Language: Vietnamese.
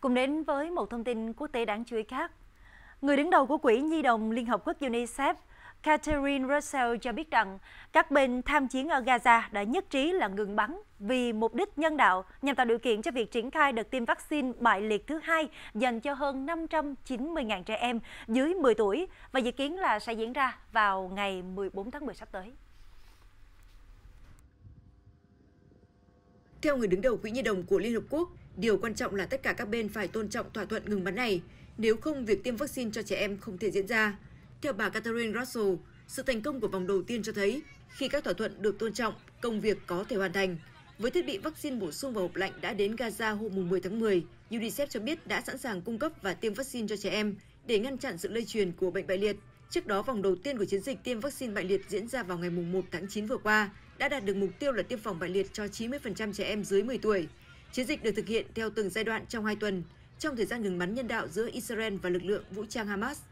Cùng đến với một thông tin quốc tế đáng chú ý khác. Người đứng đầu của Quỹ Nhi đồng Liên Hợp Quốc UNICEF, Catherine Russell cho biết rằng các bên tham chiến ở Gaza đã nhất trí là ngừng bắn vì mục đích nhân đạo nhằm tạo điều kiện cho việc triển khai đợt tiêm vaccine bại liệt thứ hai dành cho hơn 590.000 trẻ em dưới 10 tuổi và dự kiến là sẽ diễn ra vào ngày 14 tháng 10 sắp tới. Theo người đứng đầu Quỹ Nhi đồng của Liên Hợp Quốc, điều quan trọng là tất cả các bên phải tôn trọng thỏa thuận ngừng bắn này, nếu không việc tiêm vaccine cho trẻ em không thể diễn ra. Theo bà Catherine Russell, sự thành công của vòng đầu tiên cho thấy khi các thỏa thuận được tôn trọng, công việc có thể hoàn thành. Với thiết bị vaccine bổ sung và hộp lạnh đã đến Gaza hôm 10 tháng 10, UNICEF cho biết đã sẵn sàng cung cấp và tiêm vaccine cho trẻ em để ngăn chặn sự lây truyền của bệnh bại liệt. Trước đó, vòng đầu tiên của chiến dịch tiêm vaccine bại liệt diễn ra vào ngày 1 tháng 9 vừa qua đã đạt được mục tiêu là tiêm phòng bại liệt cho 90% trẻ em dưới 10 tuổi. Chiến dịch được thực hiện theo từng giai đoạn trong 2 tuần, trong thời gian ngừng bắn nhân đạo giữa Israel và lực lượng vũ trang Hamas.